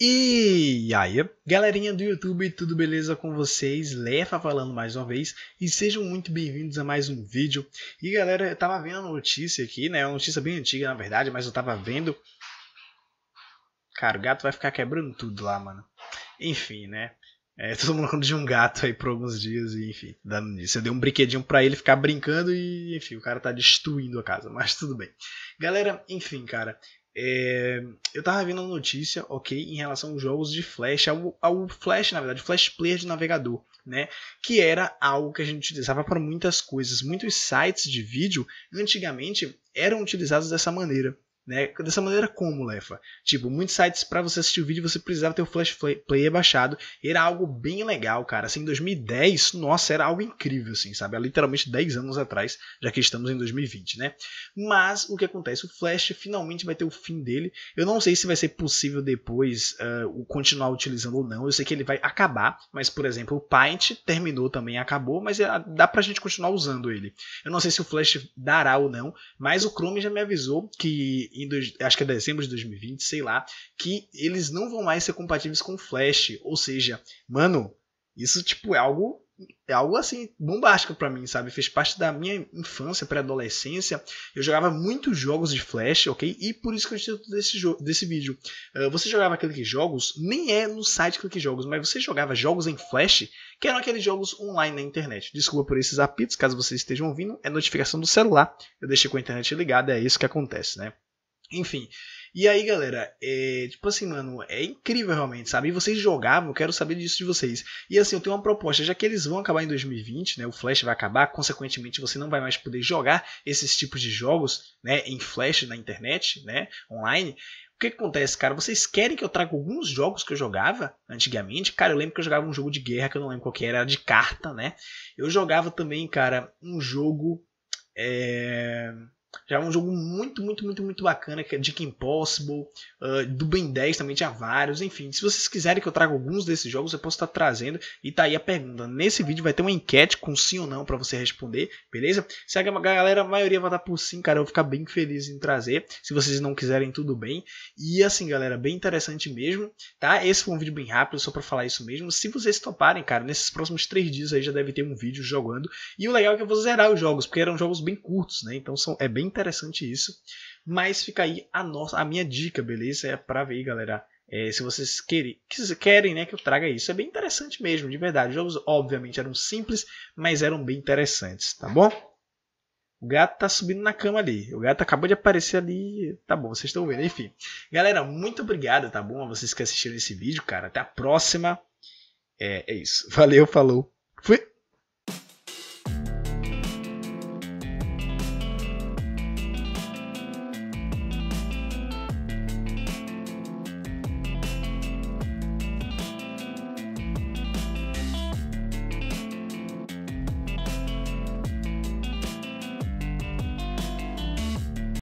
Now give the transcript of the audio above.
E aí, galerinha do YouTube, tudo beleza com vocês? Lefa falando mais uma vez e sejam muito bem-vindos a mais um vídeo. E galera, eu tava vendo a notícia aqui, né? Uma notícia bem antiga na verdade, mas eu tava vendo. Cara, o gato vai ficar quebrando tudo lá, mano. Enfim, né? É, todo mundo de um gato aí por alguns dias e enfim, dando nisso. Eu dei um brinquedinho para ele ficar brincando e enfim, o cara tá destruindo a casa, mas tudo bem. Galera, enfim, cara, é, eu tava vendo uma notícia, ok, em relação aos jogos de Flash, ao, ao Flash, na verdade, Flash Player de navegador, né? Que era algo que a gente utilizava para muitas coisas. Muitos sites de vídeo antigamente eram utilizados dessa maneira. Né? Dessa maneira como, Lefa? Tipo, muitos sites para você assistir o vídeo você precisava ter o Flash Player baixado. Era algo bem legal, cara. Assim, em 2010, nossa, era algo incrível, assim, sabe? Há literalmente 10 anos atrás, já que estamos em 2020, né? Mas o que acontece? O Flash finalmente vai ter o fim dele. Eu não sei se vai ser possível depois uh, continuar utilizando ou não. Eu sei que ele vai acabar, mas, por exemplo, o Paint terminou também, acabou, mas ah, dá pra gente continuar usando ele. Eu não sei se o Flash dará ou não, mas o Chrome já me avisou que em, acho que é dezembro de 2020, sei lá, que eles não vão mais ser compatíveis com Flash. Ou seja, mano, isso tipo é algo é algo assim bombástico para mim, sabe? Fez parte da minha infância, pré-adolescência. Eu jogava muitos jogos de Flash, ok? E por isso que eu estou desse, desse vídeo. Uh, você jogava Clique Jogos? Nem é no site Clique Jogos, mas você jogava jogos em Flash, que eram aqueles jogos online na internet. Desculpa por esses apitos, caso vocês estejam ouvindo, é notificação do celular. Eu deixei com a internet ligada, é isso que acontece, né? Enfim. E aí, galera, é, tipo assim, mano, é incrível realmente, sabe? E vocês jogavam, quero saber disso de vocês. E assim, eu tenho uma proposta, já que eles vão acabar em 2020, né? O Flash vai acabar, consequentemente você não vai mais poder jogar esses tipos de jogos, né, em Flash na internet, né, online. O que, que acontece, cara? Vocês querem que eu traga alguns jogos que eu jogava antigamente? Cara, eu lembro que eu jogava um jogo de guerra, que eu não lembro qual que era, era de carta, né? Eu jogava também, cara, um jogo é já é um jogo muito, muito, muito, muito bacana, que é Dick Impossible, uh, do Ben 10 também tinha vários, enfim. Se vocês quiserem que eu traga alguns desses jogos, eu posso estar tá trazendo. E tá aí a pergunta. Nesse vídeo vai ter uma enquete com sim ou não para você responder, beleza? Se a galera, a maioria vai dar por sim, cara, eu vou ficar bem feliz em trazer. Se vocês não quiserem, tudo bem. E assim, galera, bem interessante mesmo, tá? Esse foi um vídeo bem rápido, só para falar isso mesmo. Se vocês toparem, cara, nesses próximos três dias aí já deve ter um vídeo jogando. E o legal é que eu vou zerar os jogos, porque eram jogos bem curtos, né? Então são, é bem interessante isso. Mas fica aí a, nossa, a minha dica, beleza? É pra ver, galera. É, se vocês querem, que vocês querem né, que eu traga isso. É bem interessante mesmo, de verdade. Os jogos, obviamente, eram simples, mas eram bem interessantes, tá bom? O gato tá subindo na cama ali. O gato acabou de aparecer ali. Tá bom, vocês estão vendo. Enfim. Galera, muito obrigado, tá bom? A vocês que assistiram esse vídeo, cara. Até a próxima. É, é isso. Valeu, falou. Fui.